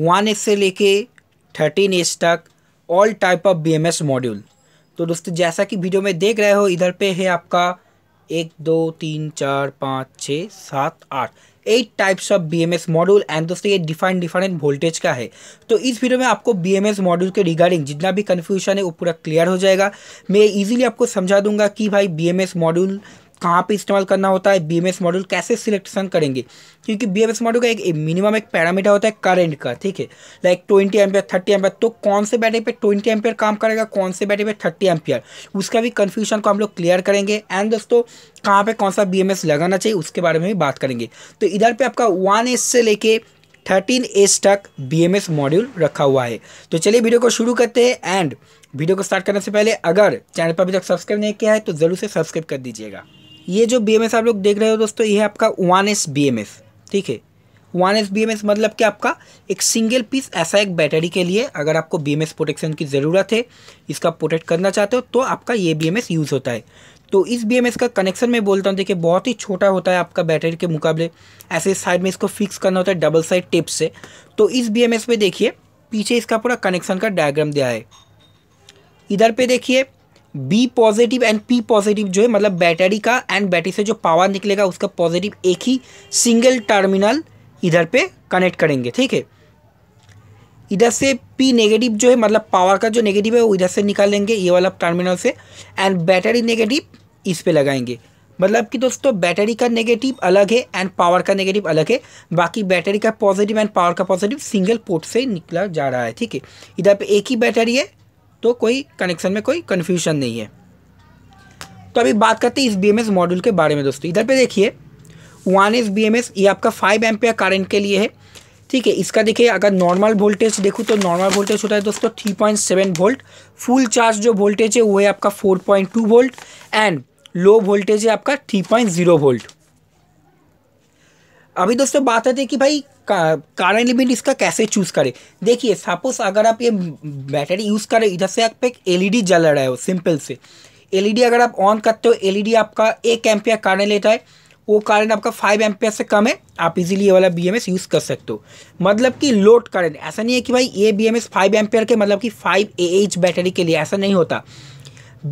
one S से लेके thirteen S तक all type of B M S module तो दोस्तों जैसा कि वीडियो में देख रहे हो इधर पे है आपका एक दो तीन चार पाँच छः सात आठ eight types of B M S module and दोस्तों ये डिफरेंट डिफरेंट वोल्टेज का है तो इस वीडियो में आपको बी एम एस मॉड्यूल के रिगार्डिंग जितना भी कन्फ्यूजन है वो पूरा क्लियर हो जाएगा मैं ईजिली आपको समझा दूंगा कि भाई बी एम एस मॉड्यूल कहाँ पे इस्तेमाल करना होता है बी मॉड्यूल कैसे सिलेक्शन करेंगे क्योंकि बी मॉड्यूल का एक मिनिमम एक पैरामीटर होता है करंट का ठीक है like twenty ampere thirty ampere तो कौन से बैटरी पे ट्वेंटी एम्पियर काम करेगा कौन से बैटरी पे थर्टी एम्पियर उसका भी कन्फ्यूजन को हम लोग क्लियर करेंगे एंड दोस्तों कहाँ पर कौन सा बी लगाना चाहिए उसके बारे में भी बात करेंगे तो इधर पर आपका वन से लेके थर्टीन एस तक बी एम एस मॉड्यूल रखा हुआ है तो चलिए वीडियो को शुरू करते हैं एंड वीडियो को स्टार्ट करने से पहले अगर चैनल पर अभी तक सब्सक्राइब नहीं किया है तो ज़रूर से सब्सक्राइब कर दीजिएगा ये जो बी आप लोग देख रहे हो दोस्तों ये है आपका वन एस बी ठीक है वन एस बी मतलब कि आपका एक सिंगल पीस ऐसा एक बैटरी के लिए अगर आपको बी प्रोटेक्शन की ज़रूरत है इसका प्रोटेक्ट करना चाहते हो तो आपका ये बी यूज़ होता है तो इस बी का कनेक्शन मैं बोलता हूँ देखिए बहुत ही छोटा होता है आपका बैटरी के मुकाबले ऐसे साइड में इसको फिक्स करना होता है डबल साइड टिप से तो इस बी में देखिए पीछे इसका पूरा कनेक्शन का डायग्राम दिया है इधर पे देखिए B positive and P positive जो है मतलब बैटरी का एंड बैटरी से जो पावर निकलेगा उसका पॉजिटिव एक ही सिंगल टर्मिनल इधर पे कनेक्ट करेंगे ठीक है इधर से पी नेगेटिव जो है मतलब पावर का जो नेगेटिव है वो इधर से निकाल लेंगे ये वाला टर्मिनल से एंड बैटरी नेगेटिव इस पर लगाएंगे मतलब कि दोस्तों बैटरी का नेगेटिव अलग है एंड पावर का नेगेटिव अलग है बाकी बैटरी का पॉजिटिव एंड पावर का पॉजिटिव सिंगल पोर्ट से निकला जा रहा है ठीक है इधर पे एक ही बैटरी है तो कोई कनेक्शन में कोई कन्फ्यूजन नहीं है तो अभी बात करते हैं इस बी मॉड्यूल के बारे में दोस्तों इधर पर देखिए वन एस बी ये आपका फाइव एम करंट के लिए है ठीक है इसका देखिए अगर नॉर्मल वोल्टेज देखूँ तो नॉर्मल वोल्टेज होता है दोस्तों three point seven volt full charge जो वोल्टेज है वो है आपका four point two volt and low voltage है आपका थ्री पॉइंट जीरो वोल्ट अभी दोस्तों बात आती है कि भाई कारण इलिमेंट इसका कैसे चूज़ करें देखिए सपोज अगर आप ये बैटरी यूज़ करें इधर से आप एक एलईडी जल रहा है सिंपल से एलईडी अगर आप ऑन करते हो एलईडी आपका एक एम्पियर कारण लेता है वो कारण आपका फाइव एम्पियर से कम है आप इजीली ये वाला बीएमएस यूज़ कर सकते हो मतलब कि लोड करेंट ऐसा नहीं है कि भाई ये बी फाइव के मतलब कि फाइव ए बैटरी के लिए ऐसा नहीं होता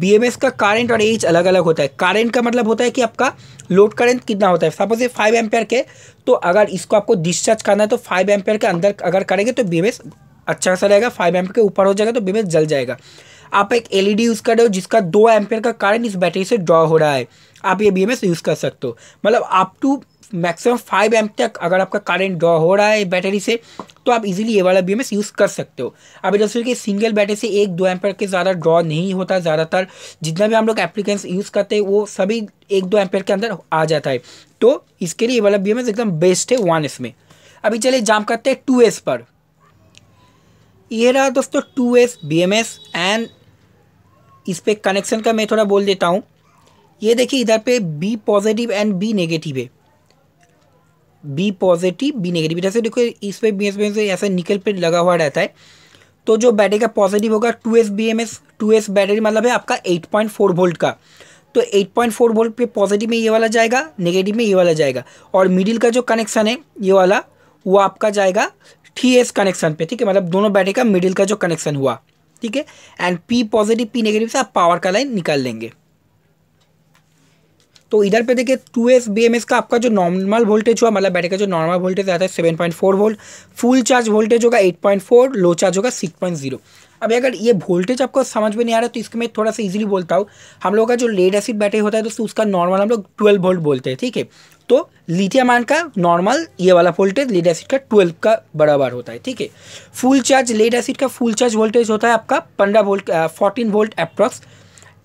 बीएमएस का करंट और एच अलग अलग होता है करंट का मतलब होता है कि आपका लोड करंट कितना होता है सपोज ये फाइव एम्पेयर के तो अगर इसको आपको डिस्चार्ज करना है तो फाइव एम्पेयर के अंदर अगर करेंगे तो बीएमएस अच्छा खासा रहेगा फाइव एम्पेयर के ऊपर हो जाएगा तो बीएमएस जल जाएगा आप एक एल यूज़ e कर रहे हो जिसका दो एम्पेयर का करंट इस बैटरी से ड्रॉ हो रहा है आप ये बी यूज़ कर सकते हो मतलब आप टू मैक्सिमम फाइव एम तक अगर आपका करंट ड्रॉ हो रहा है बैटरी से तो आप इजीली ये वाला बी यूज़ कर सकते हो अब जैसे कि सिंगल बैटरी से एक दो एम्पेयर के ज़्यादा ड्रॉ नहीं होता ज़्यादातर जितना भी हम लोग एप्लीकेंस यूज़ करते हैं वो सभी एक दो एम के अंदर आ जाता है तो इसके लिए ये वाला बी एकदम बेस्ट है वन एस में अभी चलिए जाम करते हैं टू एस पर ये रहा दोस्तों two S B M S and इस पर कनेक्शन का मैं थोड़ा बोल देता हूँ ये देखिए इधर पे B positive and B negative है बी पॉजिटिव बी नेगेटिव जैसे देखो इस पे बी एस बी से ऐसा निकल पे लगा हुआ रहता है तो जो बैटरी का पॉजिटिव होगा two S B M S two S battery मतलब है आपका एट पॉइंट फोर वोल्ट का तो एट पॉइंट फोर वोल्ट पे पॉजिटिव में ये वाला जाएगा नेगेटिव में ये वाला जाएगा और मिडिल का जो कनेक्शन है ये वाला वो आपका जाएगा थ्री एस कनेक्शन पे ठीक है मतलब दोनों बैटरी का मिडिल का जो कनेक्शन हुआ ठीक है and P positive P negative से आप पावर का लाइन निकाल लेंगे तो इधर पे देखिए two S B M S का आपका जो नॉर्मल वोल्टेज हुआ मतलब बैटरी का जो नॉर्मल वोल्टेज आता है seven point four volt full charge voltage होगा eight point four low charge होगा सिक्स पॉइंट जीरो अब अगर ये वोल्टेज आपको समझ में नहीं आ रहा तो इसके मैं थोड़ा सा इजीली बोलता हूँ हम लोग का जो लेड एसिड बैटरी होता है दोस्तों उसका नॉर्मल हम लोग ट्वेल्व वोल्ट बोलते हैं ठीक है तो लिथियम आयन का नॉर्मल ये वाला वोल्टेज लेड एसिड का ट्वेल्व का बराबर होता है ठीक है फुल चार्ज लेड एसिड का फुल चार्ज वोल्टेज होता है आपका पंद्रह वोल्ट फोर्टीन वोल्ट अप्रॉक्स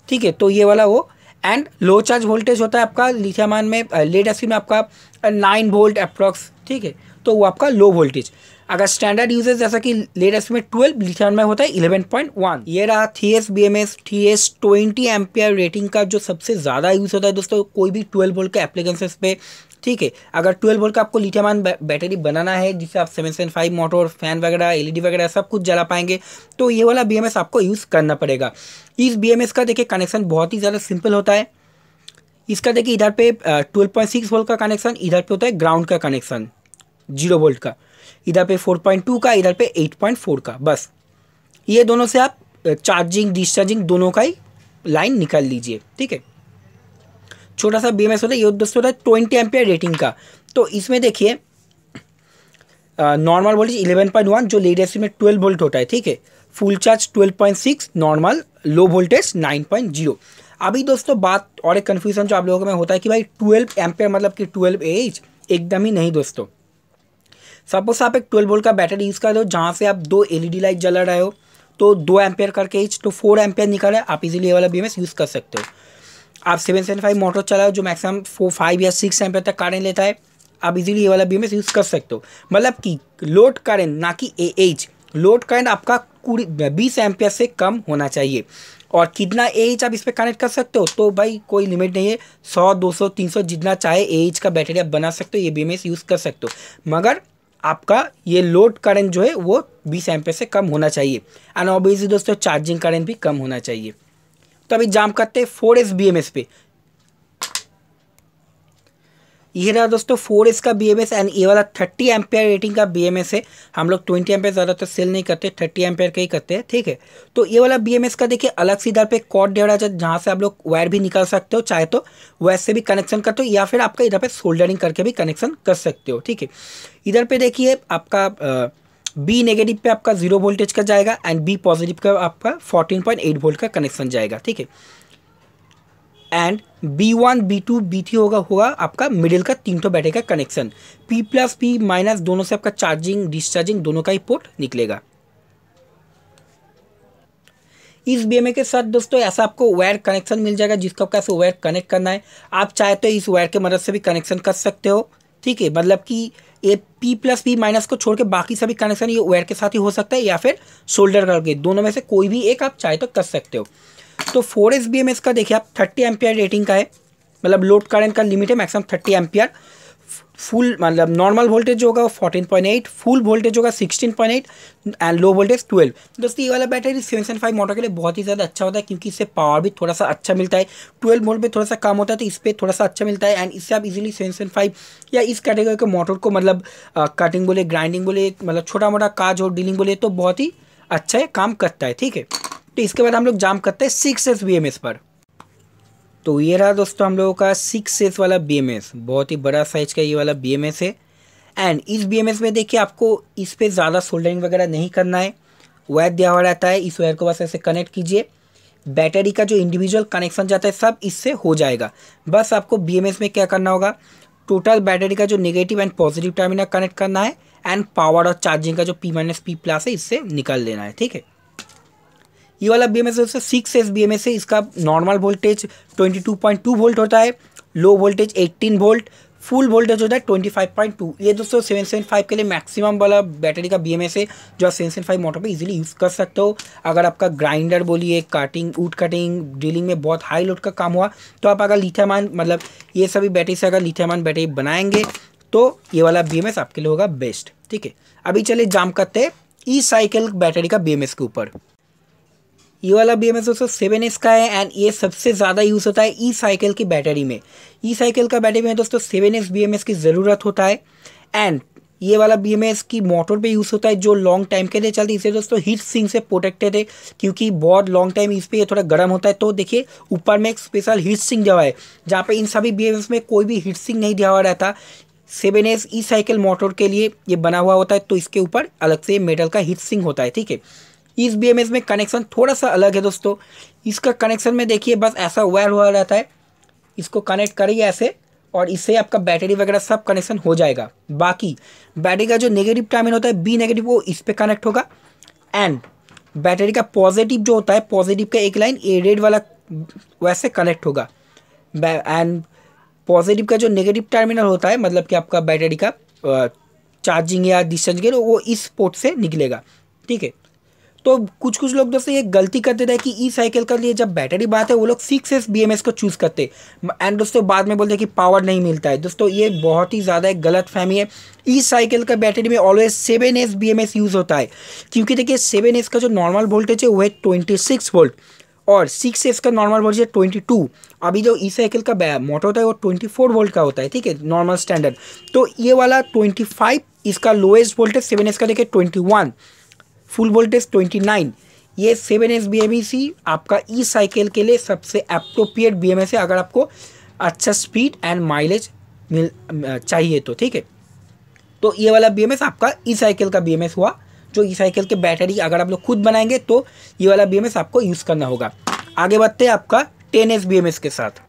ठीक है तो ये वाला वो एंड लो चार्ज वोल्टेज होता है आपका लिथियामान में लेड एसिड में आपका नाइन वोल्ट अप्रॉक्स ठीक है तो वो आपका लो वोल्टेज अगर स्टैंडर्ड यूजेज जैसा कि लेटेस्ट में ट्वेल्व लिथियामान में होता है इलेवन पॉइंट वन ये रहा three S B M S three S twenty ampere rating का जो सबसे ज़्यादा यूज़ होता है दोस्तों कोई भी ट्वेल्व वोल्ट के एप्लीकेशन पे ठीक है अगर ट्वेल्व वोल्ट का आपको लिथियम आयन बैटरी बनाना है जिससे आप seven seven five motor fan वगैरह एलईडी वगैरह सब कुछ जला पाएंगे तो ये वाला बीएमएस आपको यूज़ करना पड़ेगा इस बीएमएस का देखिए कनेक्शन बहुत ही ज़्यादा सिंपल होता है इसका देखिए इधर पे ट्वेल्व पॉइंट सिक्स वोल्ट का कनेक्शन इधर पे होता है ग्राउंड का कनेक्शन जीरो वोल्ट का इधर पे फोर पॉइंट टू का इधर पे एट पॉइंट फोर का बस ये दोनों से आप चार्जिंग डिस्चार्जिंग दोनों का ही लाइन निकाल लीजिए ठीक है छोटा सा बी एम एस होता है ये दोस्तों होता है ट्वेंटी एम्पियर रेटिंग का तो इसमें देखिए normal voltage eleven point one जो लेटेस्ट में ट्वेल्व वोल्ट होता है ठीक है full charge twelve point six normal low voltage nine point zero अभी दोस्तों बात और एक कन्फ्यूज़न जो आप लोगों में होता है कि भाई ट्वेल्व एम्पेयर मतलब कि ट्वेल्व एज एकदम ही नहीं दोस्तों सपोज आप एक ट्वेल्व वोल्ट का बैटरी यूज़ कर रहे हो जहाँ से आप दो एल लाइट e जला रहे हो तो दो एम्पेयर करके एज तो फोर एम्पेयर रहे आप इजीली ये वाला बी यूज़ कर सकते हो आप सेवन सेवन फाइव मोटर चलाओ जो मैक्सिमम फोर फाइव या सिक्स एम तक करंट लेता है आप इजीली ये वाला बी यूज़ कर सकते हो मतलब कि लोड करंट ना कि ए एच लोड करंट आपका बीस एम से कम होना चाहिए और कितना ए एच आप इस पर कनेक्ट कर सकते हो तो भाई कोई लिमिट नहीं है सौ दो सौ तीन सौ जितना चाहे ए एच का बैटरी आप बना सकते हो ये बी यूज़ कर सकते हो मगर आपका ये लोड करंट जो है वो बीस एम से कम होना चाहिए एंड ऑब्वियसली दोस्तों चार्जिंग करंट भी कम होना चाहिए तो अभी जाम करते हैं four S B M S पे ये रहा दोस्तों फोर एस का बी एम एस एंड ये वाला थर्टी एम्पेयर रेटिंग का बी एम एस है हम लोग ट्वेंटी एम्पेयर ज़्यादा तो सेल नहीं करते थर्टी एम्पेयर का ही करते हैं ठीक है तो ये वाला बी एम एस का देखिए अलग से इधर पे कॉट रहा है जहाँ से आप लोग वायर भी निकाल सकते हो चाहे तो वैसे से भी कनेक्शन करते हो या फिर आपका इधर पे सोल्डरिंग करके भी कनेक्शन कर सकते हो ठीक है इधर पर देखिए आपका आ, बी नेगेटिव पे आपका जीरो वोल्टेज का जाएगा एंड बी पॉजिटिव का आपका फोर्टीन पॉइंट एट वोल्ट का कनेक्शन जाएगा ठीक है and B one B two B three होगा होगा आपका मिडिल का तीन टो बैटरी का connection P plus P minus दोनों से आपका चार्जिंग डिस्चार्जिंग दोनों का ही पोर्ट निकलेगा इस बी के साथ दोस्तों ऐसा आपको वायर कनेक्शन मिल जाएगा जिसको आपका ऐसे वायर कनेक्ट करना है आप चाहे तो इस वायर के मदद से भी कनेक्शन कर सकते हो ठीक है मतलब कि ये पी प्लस पी माइनस को छोड़ के बाकी सभी कनेक्शन ये वायर के साथ ही हो सकता है या फिर शोल्डर करके दोनों में से कोई भी एक आप चाहे तो कर सकते हो तो फोर एस बी एम का देखिए आप थर्टी एम्पियर रेटिंग का है मतलब लोड करंट का लिमिट है मैक्सिमम थर्टी एम्पियर फुल मतलब नॉर्मल वोल्टेज जो होगा वो fourteen point eight full voltage होगा sixteen point eight and low voltage twelve दोस्तों ये वाला बैटरी सेवन फाइव मोटर के लिए बहुत ही ज़्यादा अच्छा होता है क्योंकि इससे पावर भी थोड़ा सा अच्छा मिलता है ट्वेल्व वोल्ट पे थोड़ा सा कम होता है तो इस पर थोड़ा सा अच्छा मिलता है एंड इससे आप इजीली सेवन फाइव या इस कैटेगरी के मोटर को मतलब कटिंग बोले ग्राइंडिंग बोले मतलब छोटा मोटा काज हो डीलिंग बोले तो बहुत ही अच्छा है काम करता है ठीक है तो इसके बाद हम लोग जाम करते हैं six S B M S पर तो ये रहा दोस्तों हम लोगों का सिक्स एस वाला बी बहुत ही बड़ा साइज का ये वाला बी है एंड इस बी में देखिए आपको इस पर ज़्यादा सोल्डरिंग वगैरह नहीं करना है वायर दिया हुआ रहता है इस वायर को बस ऐसे कनेक्ट कीजिए बैटरी का जो इंडिविजुअल कनेक्शन जाता है सब इससे हो जाएगा बस आपको बी में क्या करना होगा टोटल बैटरी का जो negative and positive terminal connect करना है एंड पावर और चार्जिंग का जो पी माइनस पी प्लस है इससे निकाल लेना है ठीक है ये वाला बी एम एस दोस्तों six S B M S है इसका normal voltage twenty two point two volt होता है low voltage eighteen volt full voltage होता है ट्वेंटी फाइव पॉइंट टू ये दोस्तों सेवन सेवन फाइव के लिए मैक्सिमम वाला बैटरी का बी एम एस है जो आप सेवन सेवन फाइव मोटर पर ईजिली यूज़ कर सकते हो अगर आपका ग्राइंडर बोलिए कटिंग वूड कटिंग ड्रिलिंग में बहुत हाई लोड का काम हुआ तो आप अगर लिथामान मतलब ये सभी बैटरी से अगर लिथामान बैटरी बनाएंगे तो ये वाला बी एम एस आपके लिए होगा बेस्ट ठीक है अभी चले जाम करते हैं ई साइकिल बैटरी का बी एम एस के ऊपर ये वाला बी एम एस दोस्तों सेवन एस का है एंड ये सबसे ज़्यादा यूज़ होता है ई साइकिल की बैटरी में ई साइकिल का बैटरी में दोस्तों seven S B M S की ज़रूरत होता है एंड ये वाला बी एम एस की मोटर पे यूज़ होता है जो लॉन्ग टाइम के लिए चलती है इसे दोस्तों हीट सिंह से प्रोटेक्टेड है क्योंकि बहुत लॉन्ग टाइम इस पर थोड़ा गर्म होता है तो देखिए ऊपर में एक स्पेशल हीट सिंह दिया हुआ है जहाँ पर इन सभी बी एम एस में कोई भी हीट सिंह नहीं दिया हुआ रहता seven S E cycle motor के लिए ये बना हुआ होता है तो इसके ऊपर अलग से मेटल का हीट सिंह होता है ठीक है इस बी में कनेक्शन थोड़ा सा अलग है दोस्तों इसका कनेक्शन में देखिए बस ऐसा वायर हुआ रहता है इसको कनेक्ट करिए ऐसे और इससे आपका बैटरी वगैरह सब कनेक्शन हो जाएगा बाकी बैटरी का जो नेगेटिव टर्मिनल होता है बी नेगेटिव वो इस पर कनेक्ट होगा एंड बैटरी का पॉजिटिव जो होता है पॉजिटिव का एक लाइन ए रेड वाला वैसे कनेक्ट होगा एंड पॉजिटिव का जो नेगेटिव टर्मिनल होता है मतलब कि आपका बैटरी का चार्जिंग या डिस्चार्जिंग वो इस पोर्ट से निकलेगा ठीक है तो कुछ कुछ लोग दोस्तों ये गलती करते थे कि ई साइकिल का लिए जब बैटरी बात है वो लोग सिक्स एस बी को चूज़ करते एंड दोस्तों बाद में बोलते हैं कि पावर नहीं मिलता है दोस्तों ये बहुत ही ज़्यादा एक गलत फहमी है ई साइकिल का बैटरी में always seven S B use होता है क्योंकि देखिए सेवन एस का जो नॉर्मल वोल्टेज है वो है ट्वेंटी सिक्स वोल्ट और सिक्स एस का नॉर्मल वोल्टेज है ट्वेंटी टू अभी जो ई साइकिल का मोटर होता है वो ट्वेंटी फोर वोल्ट का होता है ठीक है नॉर्मल स्टैंडर्ड तो ये वाला ट्वेंटी फाइव इसका लोएस्ट वोल्टेज सेवन एस का देखिए ट्वेंटी वन फुल वोल्टेज 29 ये सेवन एस बी e आपका ई साइकिल के लिए सबसे अप्रोप्रिएट बी है अगर आपको अच्छा स्पीड एंड माइलेज मिल चाहिए तो ठीक है तो ये वाला बी e आपका ई साइकिल का बी e हुआ जो ई साइकिल के बैटरी अगर आप लोग खुद बनाएंगे तो ये वाला बी आपको यूज़ करना होगा आगे बढ़ते हैं आपका टेन एस के साथ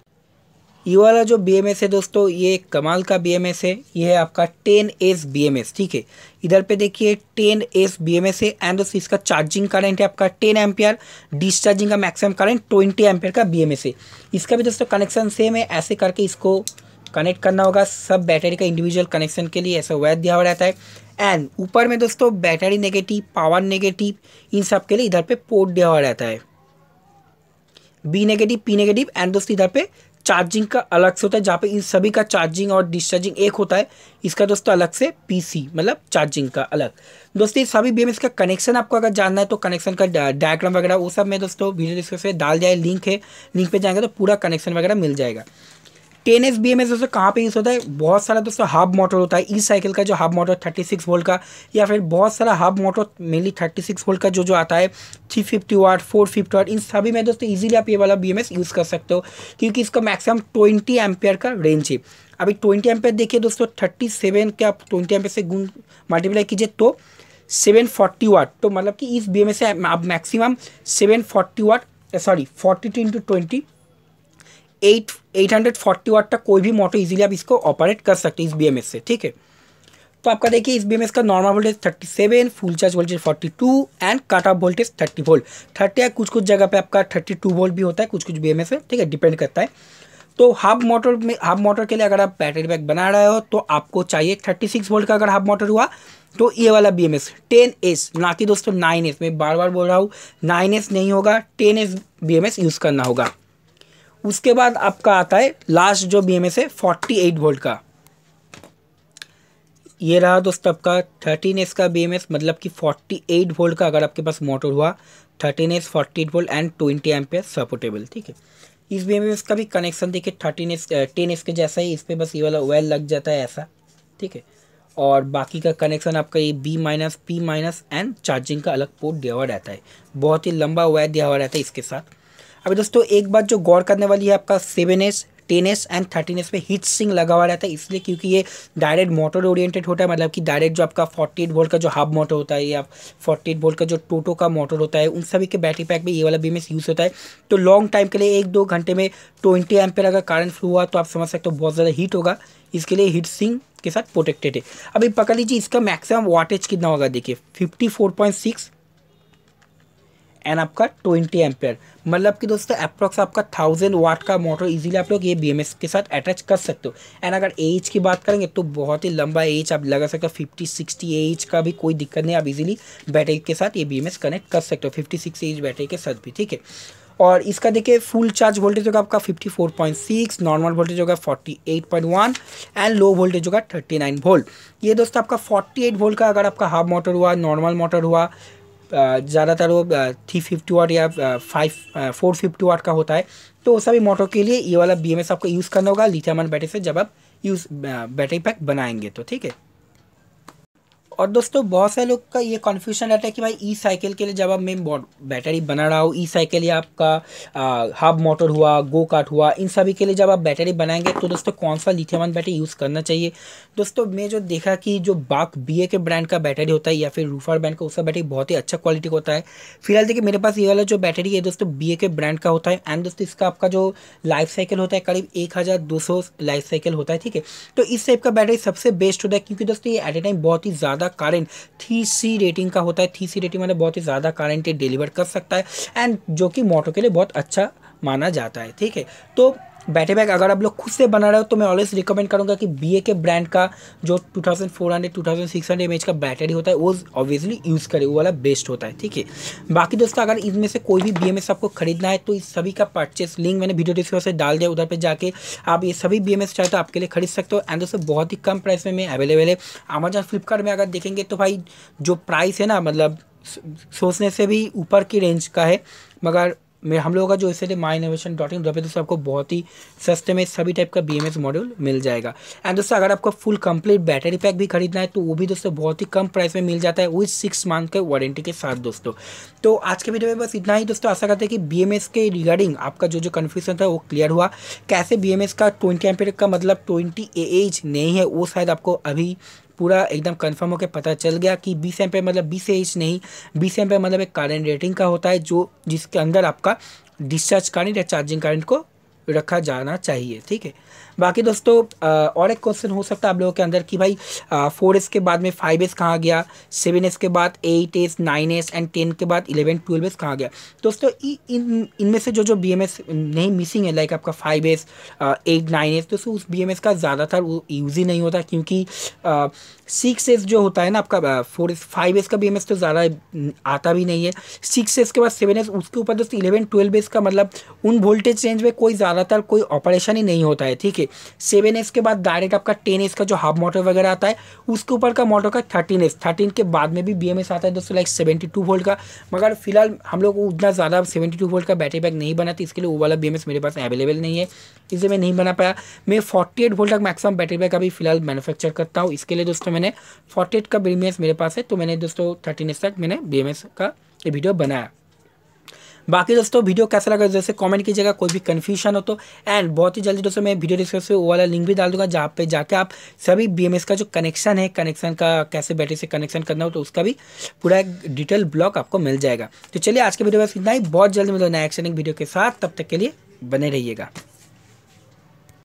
ये वाला जो बी है दोस्तों ये कमाल का बी है ये है आपका टेन एस बी ठीक है इधर पे देखिए टेन एस बी है एंड दोस्तों इसका चार्जिंग करंट है आपका टेन एम्पियर डिस्चार्जिंग का मैक्सिमम करंट ट्वेंटी एम्पियर का बी है इसका भी दोस्तों कनेक्शन सेम है ऐसे करके इसको कनेक्ट करना होगा सब बैटरी का इंडिविजुअल कनेक्शन के लिए ऐसा वायर दिया हुआ रहता है एंड ऊपर में दोस्तों बैटरी नेगेटिव पावर नेगेटिव इन सब के लिए इधर पे पोर्ट दिया हुआ रहता है B negative P negative and दोस्तों इधर पे चार्जिंग का अलग से होता है जहाँ पे इन सभी का चार्जिंग और डिस्चार्जिंग एक होता है इसका दोस्तों अलग से पीसी मतलब चार्जिंग का अलग दोस्तों ये सभी बी का कनेक्शन आपको अगर जानना है तो कनेक्शन का डायग्राम वगैरह वो सब मैं दोस्तों वीडियो डिस्क्रिप्शन डाल जाए लिंक है लिंक पर जाएंगे तो पूरा कनेक्शन वगैरह मिल जाएगा ten S B M S दोस्तों कहाँ पर यूज़ होता है बहुत सारा दोस्तों हब मोटर होता है ई e साइकिल का जो hub motor thirty six volt का या फिर बहुत सारा hub motor mainly thirty six volt का जो जो आता है three fifty watt four fifty watt इन सभी में दोस्तों ईजिली आप ये वाला बी एम एस यूज़ कर सकते हो क्योंकि इसका मैक्सिमम ट्वेंटी एम्पेयर का रेंज है अभी ट्वेंटी एम्पेयर देखिए दोस्तों थर्टी सेवन के आप ट्वेंटी एम्पेयर से गुण मल्टीप्लाई कीजिए तो सेवन फोर्टी वाट तो मतलब कि इस बी एम एस से आप maximum seven forty watt sorry forty two into twenty eight 840 watt तक कोई भी मोटर इजीली आप इसको ऑपरेट कर सकते हैं इस बी से ठीक है तो आपका देखिए इस बी का normal voltage 37 full charge voltage 42 and cut off voltage 30 volt 30 या कुछ कुछ जगह पे आपका 32 वोल्ट भी होता है कुछ कुछ बी से ठीक है डिपेंड करता है तो हाफ मोटर में हाफ मोटर के लिए अगर आप बैटरी बैक बना रहे हो तो आपको चाहिए सिक्स वोल्ट का अगर हाफ मोटर हुआ तो ये वाला B M S ten S ना कि दोस्तों नाइन एस मैं बार बार बोल रहा हूँ नाइन एस नहीं होगा ten S B M S use करना होगा उसके बाद आपका आता है लास्ट जो बी एम एस है फोर्टी एट वोल्ट का ये रहा दोस्तों आपका थर्टीन एस का बी एम एस मतलब कि फोर्टी एट वोल्ट का अगर आपके पास मोटर हुआ thirteen S forty eight volt and twenty M पे सपोर्टेबल ठीक है इस बी एम एस का भी कनेक्शन देखिए थर्टीन एस टेन एस के जैसा ही इस पर बस ये वाला वेल लग जाता है ऐसा ठीक है और बाकी का कनेक्शन आपका ये B minus P minus and charging का अलग पोर्ट दिया हुआ रहता है बहुत ही लंबा वायर दिया हुआ रहता है इसके साथ अभी दोस्तों एक बात जो गौर करने वाली है आपका seven S ten S and thirteen S पे हीट सिंग लगा हुआ रहता है इसलिए क्योंकि ये डायरेक्ट मोटर ओरिएंटेड होता है मतलब कि डायरेक्ट जो आपका फोर्टी एट वोल्ट का जो हाफ मोटर होता है या फोर्टी एट वोल्ट का जो टोटो का मोटर होता है उन सभी के बैटरी पैक में ये वाला बीमेस यूज़ होता है तो लॉन्ग टाइम के लिए एक दो घंटे में ट्वेंटी एम अगर करंट फ्लू हुआ तो आप समझ सकते हो बहुत ज़्यादा हीट होगा इसके लिए हीट सिंग के साथ प्रोटेक्टेड है अभी पकड़ लीजिए इसका मैक्सिमम वाटेज कितना होगा देखिए fifty four point six and आपका ट्वेंटी एम्पेयर मतलब कि दोस्तों अप्रॉक्स आपका थाउजेंड वाट का मोटर इजीली आप लोग ये बी के साथ अटैच कर सकते हो एंड अगर एज की बात करेंगे तो बहुत ही लंबा एज आप लगा सकते हो फिफ्टी सिक्सटी एज का भी कोई दिक्कत नहीं आप इजीली बैटरी के साथ ये बी कनेक्ट कर सकते हो फिफ्टी सिक्स एज बैटरी के साथ भी ठीक है और इसका देखिए फुल चार्ज वोल्टेज होगा आपका 54.6 नॉर्मल वोल्टेज होगा 48.1 एंड लो वोल्टेज होगा 39 वोल्ट ये दोस्तों आपका 48 वोल्ट का अगर आपका हाफ मोटर हुआ नॉर्मल मोटर हुआ ज़्यादातर वो थ्री फिफ्टी वाट या फाइव फोर फिफ्टी वाट का होता है तो वो सभी मोटो के लिए ये वाला बी आपको यूज़ करना होगा लिथियम बैटरी से जब आप यूज़ बैटरी पैक बनाएंगे तो ठीक है और दोस्तों बहुत सारे लोग का ये कन्फ्यूजन रहता है कि भाई ई साइकिल के लिए जब आप मैं बैटरी बना रहा हूँ ई साइकिल या आपका हाफ मोटर हुआ गो कार्ट हुआ इन सभी के लिए जब आप बैटरी बनाएंगे तो दोस्तों कौन सा लिथियमन बैटरी यूज़ करना चाहिए दोस्तों मैं जो देखा कि जो बाक बी के ब्रांड का बैटरी होता है या फिर रूफर ब्रांड का उसका बैटरी बहुत ही अच्छा क्वालिटी का होता है फिलहाल देखिए मेरे पास ये वाला जो बैटरी है दोस्तों बी के ब्रांड का होता है एंड दोस्तों इसका आपका जो लाइफ साइकिल होता है करीब एक लाइफ साइकिल होता है ठीक है तो इस टाइप का बैटरी सबसे बेस्ट होता है क्योंकि दोस्तों ये एट ए टाइम बहुत ही ज़्यादा ज़्यादा करंट थ्री सी रेटिंग का होता है थ्री सी रेटिंग मतलब बहुत ही ज़्यादा करंट ये डिलीवर कर सकता है एंड जो कि मोटो के लिए बहुत अच्छा माना जाता है ठीक है तो बैटरी बैग अगर आप लोग खुद से बना रहे हो तो मैं ऑलवेज रिकमेंड करूँगा कि बी के ब्रांड का जो 2400 2600 एमएच का बैटरी होता है वो ऑब्वियसली यूज़ करें वो वाला बेस्ट होता है ठीक है बाकी दोस्तों अगर इसमें से कोई भी बी आपको खरीदना है तो इस सभी का परचेस लिंक मैंने वीडियो डिस्क्रिप्शन से डाल दिया उधर पर जाकर आप ये सभी बी चाहे तो आपके लिए खरीद सकते हो एंड दोस्तों बहुत ही कम प्राइस में अवेलेबल है अमेजॉन फ्लिपकार्ट में अगर देखेंगे तो भाई जो प्राइस है ना मतलब सोचने से भी ऊपर की रेंज का है मगर మే హం లోగా జో ఇసేలి మైన్ ఇన్నోవేషన్.ఇన్ దవపే దోస్తో అప్కో బహత్ హి సస్తే మే సబి టైప్ కా బిఎమ్ఎస్ మాడ్యూల్ మిల్ జాయేగా అండ్ దోస్తో అగర్ అప్కో ఫుల్ కంప్లీట్ బ్యాటరీ ప్యాక్ బి ఖరీద్నా హై తో ఓ బి దోస్తో బహత్ హి కమ్ ప్రైస్ మే మిల్ జాతా హై విత్ 6 మంత్ కే వారంటీ కే సాత్ దోస్తో తో ఆజ్ కే వీడియో మే బస్ ఇ ไน దోస్తో ఆశా కర్తా హై కి బిఎమ్ఎస్ కే రిగార్డింగ్ అప్కా జో జో కన్ఫ్యూజన్ థా वो क्लियर hua kaise బిఎమ్ఎస్ కా 20 एंपियर का मतलब 20 एएज नहीं है वो शायद आपको अभी पूरा एकदम कंफर्म होकर पता चल गया कि बीस एम मतलब बीस एच नहीं बीस एम मतलब एक करंट रेटिंग का होता है जो जिसके अंदर आपका डिस्चार्ज करंट या चार्जिंग करंट को रखा जाना चाहिए ठीक है बाकी दोस्तों और एक क्वेश्चन हो सकता है आप लोगों के अंदर कि भाई फोर एस के बाद में फाइव एस कहाँ गया सेवन एस के बाद eight S nine S and ten के बाद इलेवन ट्वेल्व एस कहाँ गया दोस्तों इन इनमें से जो जो बी एम एस नहीं मिसिंग है लाइक आपका five S eight nine S दोस्तों उस बी एम एस का ज़्यादातर यूज़ ही नहीं होता क्योंकि सिक्स एस जो होता है ना आपका फोर एस फाइव एस का बी एम एस तो ज़्यादा आता भी नहीं है सिक्स एस के बाद सेवन एस उसके ऊपर दोस्तों इलेवन ट्वेल्व एस का मतलब उन वोल्टेज रेंज में कोई ज़्यादातर कोई ऑपरेशन ही नहीं होता है ठीक है ओके सेवन एस के बाद डायरेक्ट आपका टेन एस का जो हाफ मोटर वगैरह आता है उसके ऊपर का मोटर का थर्टीन एस थर्टीन के बाद में भी बी आता है दोस्तों लाइक सेवेंटी टू वोल्ट का मगर फिलहाल हम लोग उतना ज़्यादा सेवेंटी टू वोल्ट का बैटरी बैक नहीं बनाती इसके लिए वो वाला बी मेरे पास अवेलेबल नहीं है इसलिए मैं नहीं बना पाया मैं फोर्टी एट वोल्ट तक मैक्सिमम बैटरी बैक अभी फिलहाल मैनुफैक्चर करता हूँ इसके लिए दोस्तों मैंने फोर्टी का बी मेरे पास है तो मैंने दोस्तों थर्टीन तक मैंने बी का ये वीडियो बनाया बाकी दोस्तों वीडियो कैसा लगा जैसे कमेंट कीजिएगा कोई भी कन्फ्यूजन हो तो एंड बहुत ही जल्दी दोस्तों मैं वीडियो डिस्क्रिप्शन वो वाला लिंक भी डाल दूंगा जहाँ पे जाके आप सभी बी का जो कनेक्शन है कनेक्शन का कैसे बैटरी से कनेक्शन करना हो तो उसका भी पूरा एक डिटेल ब्लॉग आपको मिल जाएगा तो चलिए आज के वीडियो में इतना ही बहुत जल्दी मिलो नया एक्शन वीडियो के साथ तब तक के लिए बने रहिएगा